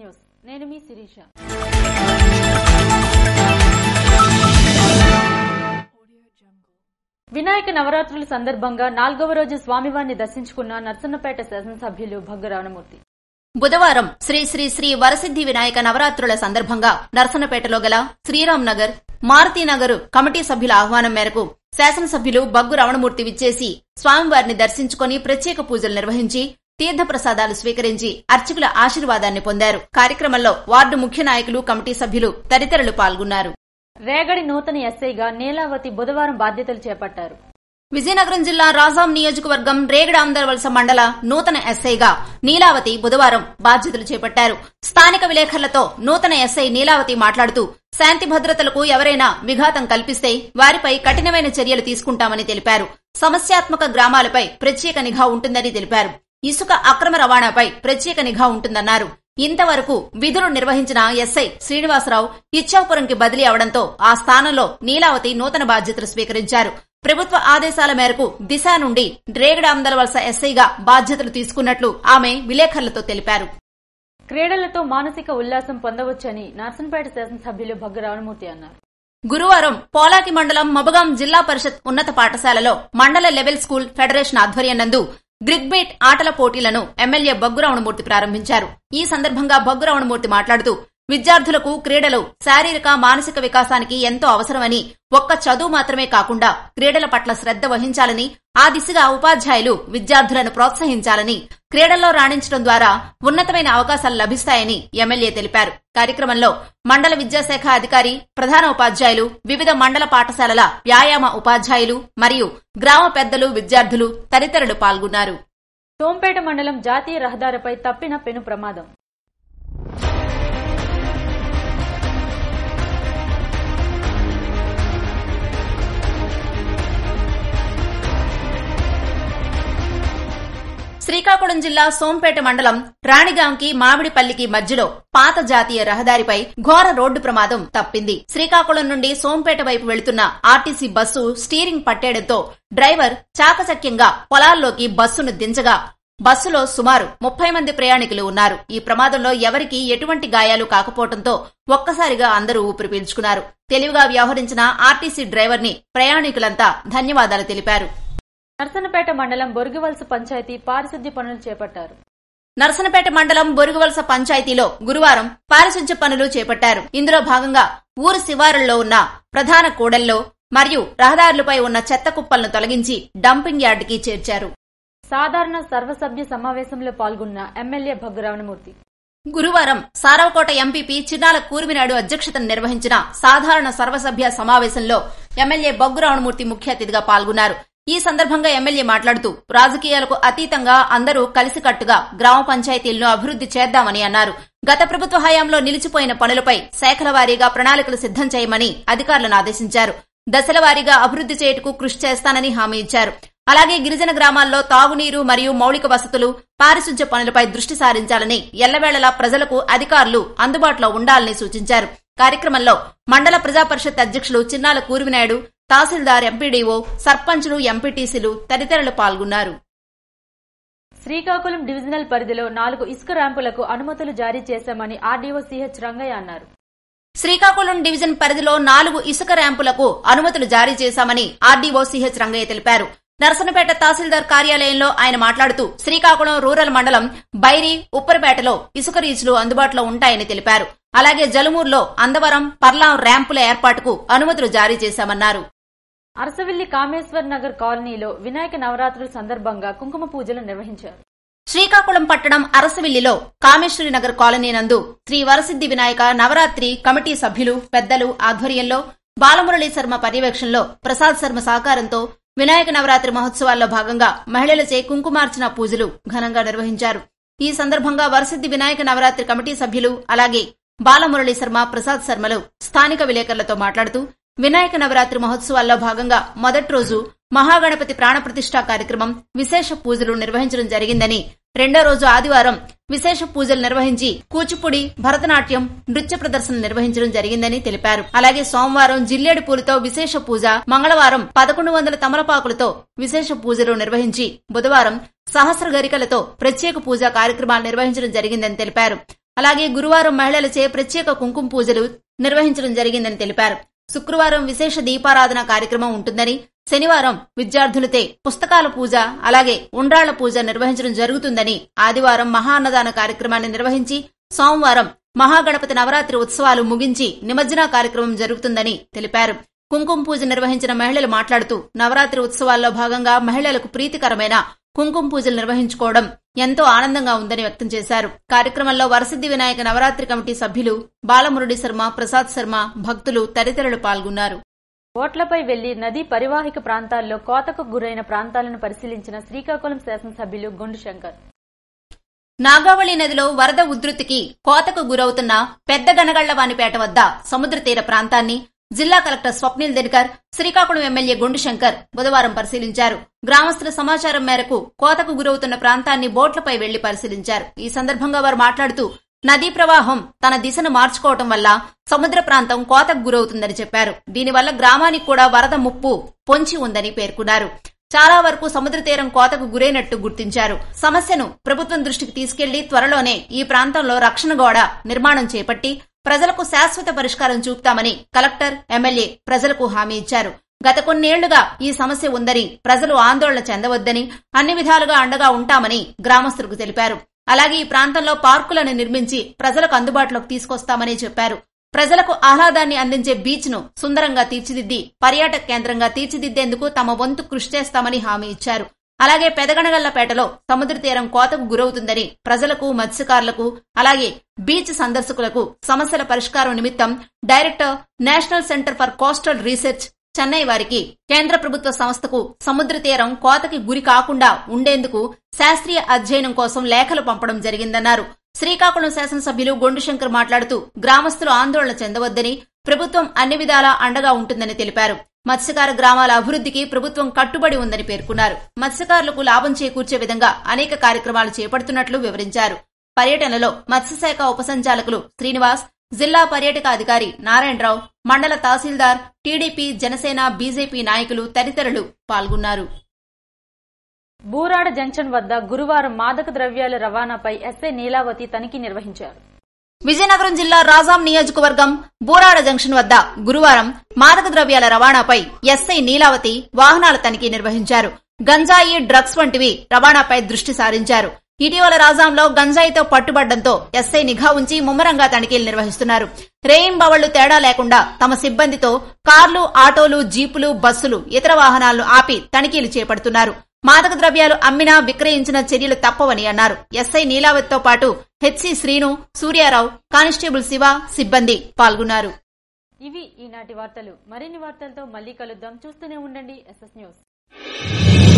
news నేను మీ శిరీష వినాయక నవరాత్రుల సందర్భంగా నాలుగవ రోజు స్వామివారిని దర్శించుకున్న నర్సన్నపేట శాసనసభ్యులు భగ్గు బుధవారం శ్రీ శ్రీ శ్రీ వరసిద్ది వినాయక నవరాత్రుల సందర్భంగా నర్సన్నపేటలో గల శ్రీరామ్ నగర్ మారుతీనగర్ కమిటీ సభ్యుల ఆహ్వానం మేరకు శాసనసభ్యులు బగ్గు రమణమూర్తి విచ్చేసి స్వామివారిని దర్శించుకుని ప్రత్యేక పూజలు నిర్వహించి తీర్థప్రసాదాలు స్వీకరించి అర్చకుల ఆశీర్వాదాన్ని పొందారు కార్యక్రమంలో వార్డు ముఖ్య నాయకులు కమిటీ సభ్యులు తదితరులు పాల్గొన్నారు రేగడి నూతన ఎస్ఐగా నీలావతి బుధవారం బాధ్యతలు చేపట్టారు విజయనగరం జిల్లా రాజాం నియోజకవర్గం రేగడ అందరవలస మండల నూతన ఎస్ఐగా నీలావతి బుధవారం బాధ్యతలు చేపట్టారు స్థానిక విలేకరులతో నూతన ఎస్ఐ నీలావతి మాట్లాడుతూ శాంతి భద్రతలకు ఎవరైనా విఘాతం కల్పిస్తే వారిపై కఠినమైన చర్యలు తీసుకుంటామని తెలిపారు సమస్యాత్మక గ్రామాలపై ప్రత్యేక నిఘా ఉంటుందని తెలిపారు ఇసుక అక్రమ రవాణాపై ప్రత్యేక నిఘా ఉంటుందన్నారు ఇంతవరకు విధులు నిర్వహించిన ఎస్ఐ శ్రీనివాసరావు ఇచ్చాపురంకి బదిలీ అవడంతో ఆ స్థానంలో నీలావతి నూతన బాధ్యతలు స్వీకరించారు ప్రభుత్వ ఆదేశాల మేరకు దిశ నుండి అందల వలస ఎస్ఐగా బాధ్యతలు తీసుకున్నట్లు ఆమె విలేకరులతో తెలిపారు క్రీడలతో మానసిక ఉల్లాసం పొందవచ్చని నర్సన్పేట శాసనసభ్యులు భగ్గ రామమూర్తి అన్నారు గురువారం పోలాకి మండలం మబగాం జిల్లా పరిషత్ ఉన్నత పాఠశాలలో మండల లెవెల్ స్కూల్ ఫెడరేషన్ ఆధ్వర్యం నందు గ్రిగ్బేట్ ఆటల పోటీలను ఎమ్మెల్యే బొగ్గురవణమూర్తి ప్రారంభించారు ఈ సందర్భంగా బొగ్గురవణమూర్తి మాట్లాడుతూ విద్యార్థులకు క్రీడలు శారీరక మానసిక వికాసానికి ఎంతో అవసరమని ఒక్క చదువు మాత్రమే కాకుండా క్రీడల పట్ల శ్రద్ధ వహించాలని ఆ దిశగా ఉపాధ్యాయులు విద్యార్థులను ప్రోత్సహించాలని క్రీడల్లో రాణించడం ద్వారా ఉన్నతమైన అవకాశాలు లభిస్తాయని ఎమ్మెల్యే తెలిపారు కార్యక్రమంలో మండల విద్యాశాఖ అధికారి ప్రధాన ఉపాధ్యాయులు వివిధ మండల పాఠశాలల వ్యాయామ ఉపాధ్యాయులు మరియు గ్రామ పెద్దలు విద్యార్థులు తదితరులు పాల్గొన్నారు సోంపేట మండలం జాతీయ రహదారిపై తప్పిన పెను ప్రమాదం శ్రీకాకుళం జిల్లా సోంపేట మండలం రాణిగాంకి మామిడిపల్లికి మధ్యలో పాత జాతీయ రహదారిపై ఘోర రోడ్డు ప్రమాదం తప్పింది శ్రీకాకుళం నుండి సోంపేట వైపు వెళుతున్న ఆర్టీసీ బస్సు స్టీరింగ్ పట్టేయడంతో డ్రైవర్ చాకచక్యంగా పొలాల్లోకి బస్సును దించగా బస్సులో సుమారు ముప్పై మంది ప్రయాణికులు ఉన్నారు ఈ ప్రమాదంలో ఎవరికీ ఎటువంటి గాయాలు కాకపోవడంతో ఒక్కసారిగా అందరూ ఊపిరి పీల్చుకున్నారు తెలివిగా వ్యవహరించిన ఆర్టీసీ ని ప్రయాణికులంతా ధన్యవాదాలు తెలిపారు నర్సనపేట మండలం బొరుగువలస పంచాయతీ పారిశుద్ధ్య పనులు చేపట్టారు నర్సనపేట మండలం బొరుగువలస పంచాయతీలో గురువారం పారిశుద్ధ్య పనులు చేపట్టారు ఇందులో భాగంగా ఊరు శివారుల్లో ఉన్న ప్రధాన కూడల్లో మరియు రహదారులపై ఉన్న చెత్త కుప్పలను తొలగించి డంపింగ్ యార్డుకి చేర్చారు సాధారణ సర్వసభ్య సమావేశంలో పాల్గొన్న ఎమ్మెల్యే భగ్గురావణమూర్తి గురువారం సారవకోట ఎంపీపీ చిన్నాల కూర్మినాయుడు అధ్యక్షతను నిర్వహించిన సాధారణ సర్వసభ్య సమావేశంలో ఎమ్మెల్యే బొగ్గురావణమూర్తి ముఖ్య అతిథిగా పాల్గొన్నారు ఈ సందర్భంగా ఎమ్మెల్యే మాట్లాడుతూ రాజకీయాలకు అతీతంగా అందరూ కలిసికట్టుగా గ్రామ పంచాయతీలను అభివృద్ది చేద్దామని అన్నారు గత ప్రభుత్వ హయాంలో నిలిచిపోయిన పనులపై శాఖల వారీగా ప్రణాళికలు సిద్దం చేయమని అధికారులను ఆదేశించారు దశల వారీగా అభివృద్ది చేయుటకు కృషి చేస్తానని హామీ ఇచ్చారు అలాగే గిరిజన గ్రామాల్లో తాగునీరు మరియు మౌలిక వసతులు పారిశుద్ధ్య పనులపై దృష్టి సారించాలని ఎల్లవేళలా ప్రజలకు అధికారులు అందుబాటులో ఉండాలని సూచించారు కార్యక్రమంలో మండల ప్రజాపరిషత్ అధ్యక్షులు చిన్నాల కూర్మినాయుడు తహసీల్దార్ ఎంపీడీఓ సర్పంచ్లు ఎంపీటీసీలు తదితరులు పాల్గొన్నారు శ్రీకాకుళం డివిజనల్ పరిధిలో నాలుగు ఇసుక ర్యాంపులకు అనుమతులు జారీ చేశామని ఆర్డీఓ సిహెచ్ రంగయ్య అన్నారు శ్రీకాకుళం డివిజన్ పరిధిలో నాలుగు ఇసుక ర్యాంపులకు అనుమతులు జారీ చేశామని ఆర్డీఓ సిహెచ్ రంగయ్య తెలిపారు నరసనపేట తహసీల్దార్ కార్యాలయంలో ఆయన మాట్లాడుతూ శ్రీకాకుళం రూరల్ మండలం బైరి ఉప్పరిపేటలో ఇసుక రీచ్లు అందుబాటులో ఉంటాయని తెలిపారు అలాగే జలుమూరులో అందవరం పర్లాం ర్యాంపుల ఏర్పాటుకు అనుమతులు జారీ చేశామన్నారు అరసవెల్లి కామేశ్వర్ నగర్ కాలనీలో వినాయక నవరాత్రుల సందర్భంగా కుంకుమ పూజలు నిర్వహించారు శ్రీకాకుళం పట్టణం అరసవిల్లిలో కామేశ్వరి నగర్ కాలనీ నందు శ్రీ వరసిద్ది వినాయక నవరాత్రి కమిటీ సభ్యులు పెద్దలు ఆధ్వర్యంలో బాలమురళీ శర్మ పర్యవేక్షణలో ప్రసాద్ శర్మ సహకారంతో వినాయక నవరాత్రి మహోత్సవాల్లో భాగంగా మహిళలచే కుంకుమార్చన పూజలు ఘనంగా నిర్వహించారు ఈ సందర్భంగా వరసిద్ది వినాయక నవరాత్రి కమిటీ సభ్యులు అలాగే బాలమురళీ శర్మ ప్రసాద్ శర్మలు స్థానిక విలేకరులతో మాట్లాడుతూ వినాయక నవరాత్రి మహోత్సవాల్లో భాగంగా మొదటి రోజు మహాగణపతి ప్రాణప్రతిష్ఠా కార్యక్రమం విశేష పూజలు నిర్వహించడం జరిగిందని రెండో రోజు ఆదివారం విశేష పూజలు నిర్వహించి కూచిపూడి భరతనాట్యం నృత్య ప్రదర్శన నిర్వహించడం జరిగిందని తెలిపారు అలాగే సోమవారం జిల్లేడు పూలతో విశేష పూజ మంగళవారం పదకొండు వందల తమలపాకులతో విశేష పూజలు నిర్వహించి బుధవారం సహస్ర గరికలతో ప్రత్యేక పూజా కార్యక్రమాలు నిర్వహించడం జరిగిందని తెలిపారు అలాగే గురువారం మహిళలచే ప్రత్యేక కుంకుమ పూజలు నిర్వహించడం జరిగిందని తెలిపారు శుక్రవారం విశేష దీపారాధన కార్యక్రమం ఉంటుందని శనివారం విద్యార్థులతే పుస్తకాల పూజ అలాగే ఉండ్రాళ్ల పూజ నిర్వహించడం జరుగుతుందని ఆదివారం మహాన్నదాన కార్యక్రమాన్ని నిర్వహించి సోమవారం మహాగణపతి నవరాత్రి ఉత్సవాలు ముగించి నిమజ్జన కార్యక్రమం జరుగుతుందని తెలిపారు కుంకుమ పూజ నిర్వహించిన మహిళలు మాట్లాడుతూ నవరాత్రి ఉత్సవాల్లో భాగంగా మహిళలకు ప్రీతికరమైన కుంకుమ పూజలు నిర్వహించుకోవడం ఎంతో ఆనందంగా ఉందని వ్యక్తం చేశారు కార్యక్రమంలో వరసిద్ది వినాయక నవరాత్రి కమిటీ సభ్యులు బాలమురళి శర్మ ప్రసాద్ శర్మ భక్తులు తదితరులు పాల్గొన్నారు ఓట్లపై వెళ్లి నదీ పరివాహిక ప్రాంతాల్లో కోతకు గురైన ప్రాంతాలను పరిశీలించిన శ్రీకాకుళం శాసనసభ్యులు గుండు శంకర్ నాగావళి నదిలో వరద ఉధృతికి కోతకు గురవుతున్న పెద్ద గనగళ్లవానిపేట వద్ద సముద్ర తీర ప్రాంతాన్ని జిల్లా కలెక్టర్ స్వప్నిల్ దినకర్ శ్రీకాకుళం ఎమ్మెల్యే గుండు శంకర్ బుధవారం పరిశీలించారు గ్రామస్తుల సమాచారం మేరకు కోతకు గురవుతున్న ప్రాంతాన్ని బోట్లపై వెళ్లి పరిశీలించారు ఈ సందర్భంగా వారు మాట్లాడుతూ నదీ ప్రవాహం తన దిశను మార్చుకోవటం వల్ల సముద్ర ప్రాంతం కోతకు గురవుతుందని చెప్పారు దీనివల్ల గ్రామానికి కూడా వరద ముప్పు పొంచి ఉందని పేర్కొన్నారు చాలా వరకు సముద్ర తీరం కోతకు గురైనట్టు గుర్తించారు సమస్యను ప్రభుత్వం దృష్టికి తీసుకెళ్లి త్వరలోనే ఈ ప్రాంతంలో రక్షణ గోడ నిర్మాణం చేపట్టి ప్రజలకు శాశ్వత పరిష్కారం చూపుతామని కలెక్టర్ ఎమ్మెల్యే ప్రజలకు హామీ ఇచ్చారు గత కొన్నేళ్లుగా ఈ సమస్య ఉందని ప్రజలు ఆందోళన చెందవద్దని అన్ని విధాలుగా అండగా ఉంటామని గ్రామస్తులకు తెలిపారు అలాగే ఈ ప్రాంతంలో పార్కులను నిర్మించి ప్రజలకు అందుబాటులోకి తీసుకొస్తామని చెప్పారు ప్రజలకు ఆహ్లాదాన్ని అందించే బీచ్ ను సుందరంగా తీర్చిదిద్ది పర్యాటక కేంద్రంగా తీర్చిదిద్దేందుకు తమ వంతు కృషి చేస్తామని హామీ ఇచ్చారు అలాగే పెదగనగల్లపేటలో సముద్ర తీరం కోతకు గురవుతుందని ప్రజలకు మత్స్యకారులకు అలాగే బీచ్ సందర్శకులకు సమస్యల పరిష్కారం నిమిత్తం director national centre for coastal research Chennai వారికి కేంద్ర ప్రభుత్వ సంస్థకు సముద్ర తీరం కోతకి గురి కాకుండా ఉండేందుకు శాస్త్రీయ అధ్యయనం కోసం లేఖలు పంపడం జరిగిందన్నారు శ్రీకాకుళం శాసనసభ్యులు గొండుశంకర్ మాట్లాడుతూ గ్రామస్తులు ఆందోళన చెందవద్దని ప్రభుత్వం అన్ని విధాలా అండగా ఉంటుందని తెలిపారు మత్స్యకార గ్రామాల అభివృద్ధికి ప్రభుత్వం కట్టుబడి ఉందని పేర్కొన్నారు మత్స్యకారులకు లాభం చేకూర్చే విధంగా అనేక కార్యక్రమాలు చేపడుతున్నట్లు వివరించారు పర్యటనలో మత్స్యశాఖ ఉపసంచాలకులు శ్రీనివాస్ జిల్లా పర్యాటక అధికారి నారాయణరావు మండల తహసీల్దార్ టీడీపీ జనసేన బీజేపీ నాయకులు తదితరులు పాల్గొన్నారు బూరాడ జంక్షన్ వద్ద గురువారం మాదక ద్రవ్యాల రవాణాపై ఎస్ఐ నీలావతి తనిఖీ నిర్వహించారు విజయనగరం జిల్లా రాజాం నియోజకవర్గం బూరాడ జంక్షన్ వద్ద గురువారం మాదక ద్రవ్యాల రవాణాపై ఎస్ఐ నీలావతి వాహనాల తనిఖీ నిర్వహించారు గంజాయి డ్రగ్స్ వంటివి రవాణాపై దృష్టి సారించారు ఇటీవల రాజాంలో గంజాయితో పట్టుబడ్డంతో ఎస్ఐ నిఘా ఉంచి ముమ్మరంగా తనిఖీలు నిర్వహిస్తున్నారు బవళ్లు తేడా లేకుండా తమ సిబ్బందితో కార్లు ఆటోలు జీపులు బస్సులు ఇతర వాహనాలను ఆపి తనిఖీలు చేపడుతున్నారు మాదక ద్రవ్యాలు అమ్మినా విక్రయించిన చర్యలు తప్పవని అన్నారు ఎస్ఐ నీలావతితో పాటు హెచ్సి శ్రీను సూర్యారావు కానిస్టేబుల్ శివ సిబ్బంది పాల్గొన్నారు ఇవి ఈనాటి వార్తలు మరిన్ని వార్తలతో మళ్ళీ కలుద్దాం చూస్తూనే ఉండండి ఎస్ఎస్ న్యూస్